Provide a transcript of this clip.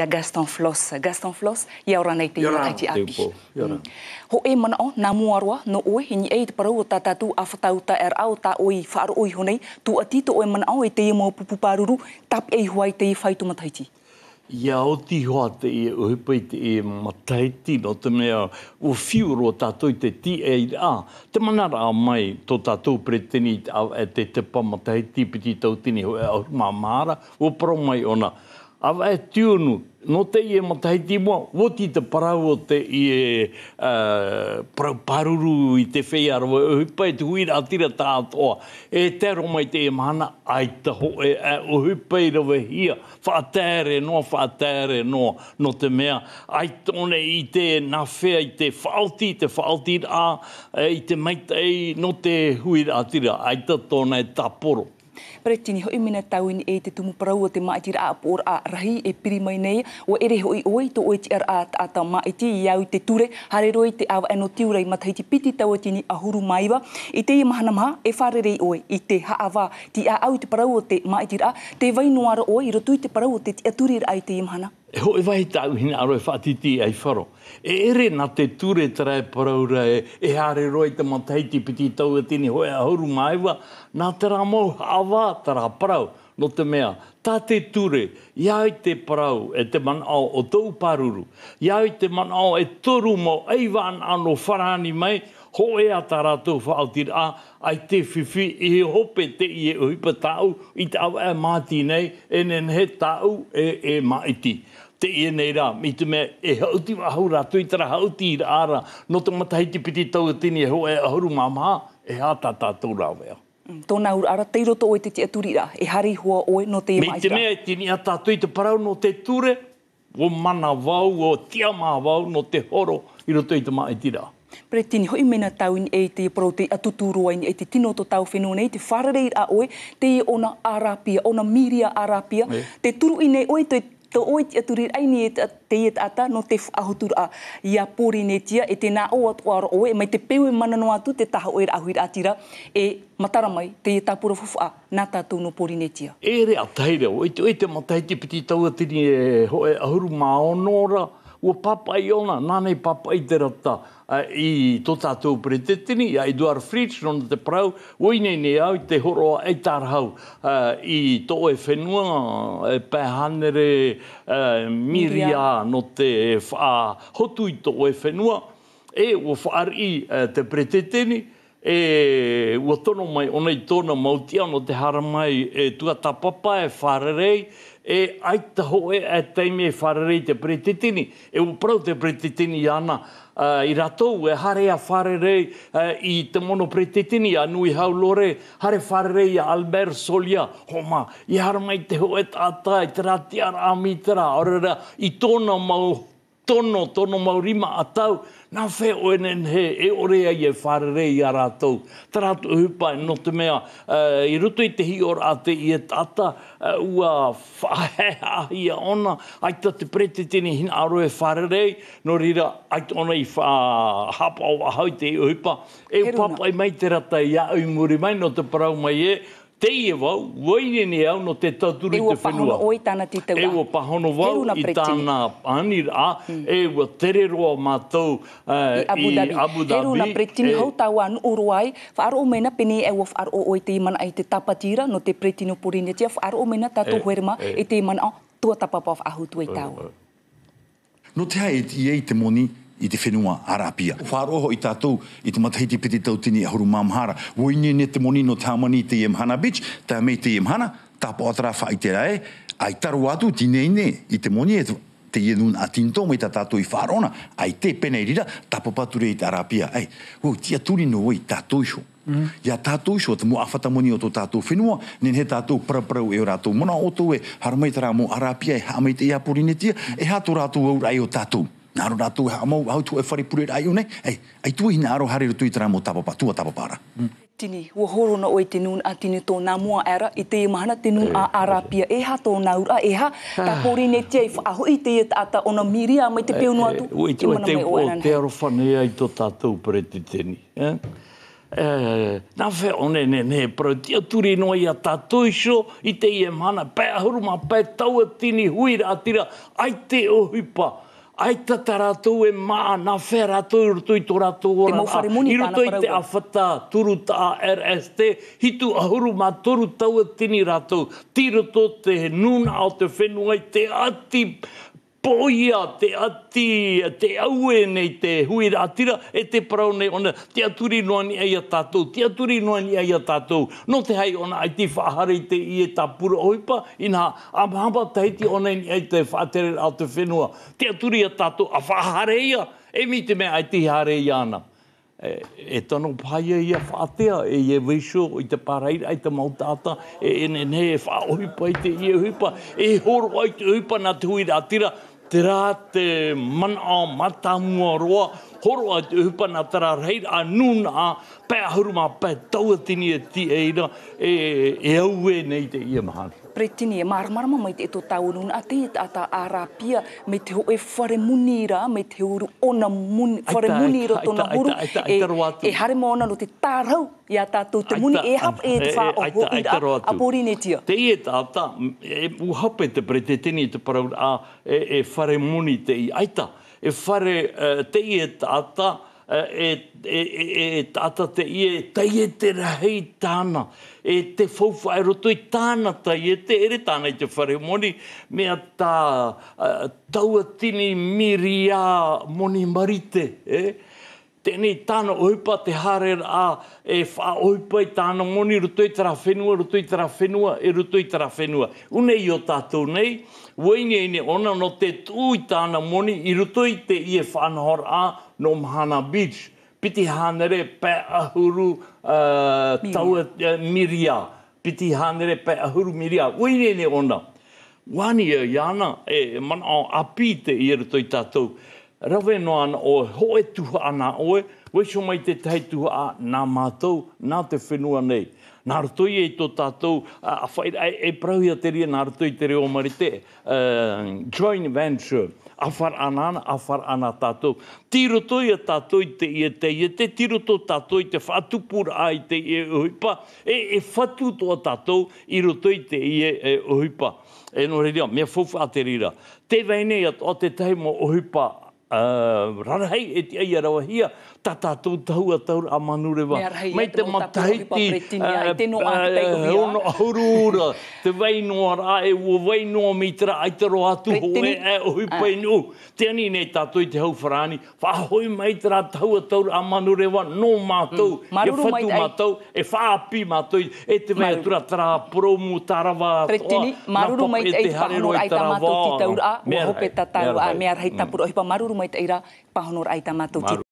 ia Gaston Floss. Gaston Floss, ia ora nei te ira ki api. Mm. Ho e mana o, nā mua no oe, hini e te parau o tā tātū a whatauta er au tā oi whaaro oi honei, tū ati tō oe mana o e te iamo pupu pāruru, tap e huai te i whaitu mataiti. Ia o ti hoa te i e uhipai te i e mataiti, no te mea o fiuro o tātou te ti e i a. Te manara a mai tō tātou pretini a, a e te tepa mataiti piti tautini hoa e, a o pro mai ona a vai e tiunu no te ie ma tai ti mo voti te parau o te i eh, paruru i te feiar o e hui pai e te huira atira ta atoa e te mai te e mana ai te ho e o hui pai rove hia whaatere no whaatere no no te mea ai tone i te na fea i te whaalti te whaalti a i te maitai no te huira atira ai te tona taporo pere tini hoi mena tauin e te tumu parau o te maiti rā por a rahi e piri mai nei o ere hoi oi to oi ti ar a ta ata maiti e i au te ture hare roi te awa eno tiurei matai ti piti tau tini a huru maiwa i te i mahana maha e whare rei oi i te haawa ti a au te parau o te maiti rā te vainuara oi i rotu i te parau o te ti aturi rā i te i mahana e hoi vai tau hina aro e whaatiti ai wharo. E ere na te ture tarai paraura e, e hare roi te mataiti piti tau e tini hoi a hauru maiwa, nā te rā mou awa tarā parau no te mea. Tā te ture, iau te parau e te manao o tau paruru, iau te manao e toru mo eiwan anō wharani mai, ho e a taratou whaaltir a, ai te whiwhi i he hope te i e uipa tau, i te awa e māti nei, e nen he tau e, e maiti. Te i e nei rā, mi te mea e hauti wa hau rātou i tara hauti i rā no te matahi te piti tau e tini e ho e ahuru māma, e hāta tātou rā wea. Mm, tōna ur ara, teiro roto oi te te aturi rā, e hari hua oi no te e maitira. Mi te mea e tini a tātou te parau no te ture, o mana vau, o tia mā vau no te horo, i roto i te maitira pre tini hoi mena tau in e te pro te atuturua ni e te tino to tau whenua nei, te whararei a oe, te i ona arapia, ona miria arapia, te turu inei oe, te Tō oi te aturi ai ni e te e te ata no te ahutura a i a ne tia e te nā o atu aro oe mai te peo e mana te taha oe ahuir atira e mataramai, te iet apura fufu a nā tātou no pōri ne tia. E re a taire o, te matai te piti tau atiri e ahuru maonora, o papa i ona, nānei papa i te rata i tō tātou pretetini, a Eduard Fritz, nona te prau, ui nei nei au, te horoa e tārhau i tō e whenua, e pēhanere miria no te a hotu i tō e whenua, e ua whaari i te pretetini, e ua tono mai onei tōna mautia no te hara mai e tua tapapa e wharerei e aita ho e a teime e whare te pretitini. E o prau te pretitini ana uh, i ratou, e hare a whare rei uh, i te mono pretitini a nui hau hare whare rei a Albert Solia, homa, i hara mai te hoe e tātai, te rati ara amitara, orera, i tōna mau tono, tono maurima a tau, nā whē o enen he, e ore ai e whare rei a rātou. Tarātu hupa e no te mea, uh, i ruto i te hi ora a te i e tata, uh, eh, ua whahe ahi a ona, ai ta te prete tini hin aro e whare no rira, ai ta ona i wha, hapa o ahau te hi hupa. E upapa i mai te rata i a ui muri mai, no te parau mai e, teie wau, woine ni au no te tauturi te whenua. Ewa pahono oi tāna titaua. Ewa pahono wau i tāna anir a, mm. ewa tereroa mātou uh, I, I Abu Dhabi. Heru na pretini e... hau tāu anu oro ai, whaaro o mena pini e wa whaaro o oi te imana ai te tapatira no te pretino upurine tia, whaaro o mena tātou e, huerma e, te imana o oh, tua tapapof ahu e tuai tāu. No te hae e i e, e, te moni, i te whenua arapia. O wharoho i tātou i te matahi te tau tini ahuru e mamahara. Wo i te moni no tā mani te Iemhana Beach, tā mei te Iemhana, tā po atara wha i te rae, ai taru atu tine ne i te moni e te ienu a tinto mai tātou i wharona, ai te pene i rira, tā po pature i te arapia. Ai, wo, tia tūni no oi tātou iso. Mm. Ia tātou iso, te mo awhata moni o tō tātou whenua, nien he tātou praprau e o rātou mana o tō e, haramai mō arapia e hamai te iapuri e hato rātou au rai o tātou. Nā ro rātou e ha hamau, hau tu e whare pure rai o nei, hei, ai tu i nā ro hare rutu i tāra mō tāpapā, tu a tāpapāra. Mm. Tini, ua horo na oi tenun a tini tō nā mua ara, i te imahana tenun a arapia ha tō nā ura eha, tā ah. pōri ne tia i whaaho i te iet e ata o na miri a mai te peo nua tu, i mana mai o te aro whanea i tō tātou pere te tini. Eh? Eh, nā whea o ne ne ne, pero tia turi noa i a tātou i so, i te imahana, e pē ahuru mā pē tau a tini huira atira, ai te ohipa. Ai ohipa ai ta taratu e ma e na fera tu tu tu ra tu ora mo fare muni ta tu te afata turu ta rst hitu ahuru ma turu tau e tini ratu. tu tiro to te nun au te fenu i te ati poia te ati, te aue nei te hui rā tira e te parau nei ona, te aturi noa ni ai a tātou, te aturi noa ni ai a tātou. No te hai ona ai te whahare te i e tā pura oipa, i nā amhamba teiti ona ni ai te whātere rā te whenua. Te aturi a tātou, a whahare ia, e mi te mea ai te hare i ana. E, e tono paia i a whātea, e i e weisho, i te pāreira, i te mautata, e ene e whā oipa, i te i e e horo ai te oipa nā te hui rā te rā te mana o mata mua roa, horo a te upana tara reira a nuna a pē ahuru mā pē e ti eira e, e au e nei te ia mahani pretini e marmarama mai te eto taunun a te ta ta arapia me te ho e fare munira me te uru ona mun munira tona uru e, e hare mo ona no te tarau ia ta tu te muni e hap e fa o ho i a, a pori ne tia te e ta e e u hap te pretini te parau a e, e fare muni te i aita e fare uh, eh, te e ta e, e, e, e tata te ie, e tai e te rahei tāna, e te fōwha e roto i tāna tai e te ere tāna i te whare moni, mea tā uh, eh, taua tini miria moni marite, e? Tēnei tāna oipa te hare a e wha oipa i tāna moni ruto i tāra whenua, ruto i tāra whenua, e ruto i tāra whenua. Unei o tātou nei, Wainga ine ona no te tū i tāna moni i ruto i te i e whanahor a no Nomhana Beach, piti hanere pe ahuru uh, tau uh, miria, piti hanere pe ahuru miria, uire ne ona. Wani e iana, e man o api te ieru toi tatou, rawe noan o hoe ana oe, weisho mai te teitu a nā mātou, nā te whenua nei. Nā rutoi e tō tātou, e prau ia teria nā rutoi te reo marite, joint venture, awhar anana, awhar ana tātou. Ti rutoi e tātou te i te i te, ti rutoi te whatupur a i te i e uhipa, e, e whatu tō tātou i rutoi te i e uhipa. E no reira, mea fofu a te rira. Te veine ia tō te teimo uhipa uh, rarahei e te ai arawa hia, ta tātou tau a tau a manure Mei e te mataiti, ah, ah, hono ahurura, te vainoa rā e ua vainoa mi tera ai te roa atu hoi e, e ohi painu. Te ani nei tātou i te hau wharani, whahoi mai tera tau a tau a manure wa, no mm. mātou, mm. e whatu mātou, e whāpi mātou, e te vai atura tera promu tāra wā. Retini, maruru mai te hau ai tā mātou ki tau a, ua hope tātau a mea rahi mm. tāpura ohi pa maruru mai ira pahonor ai tamatou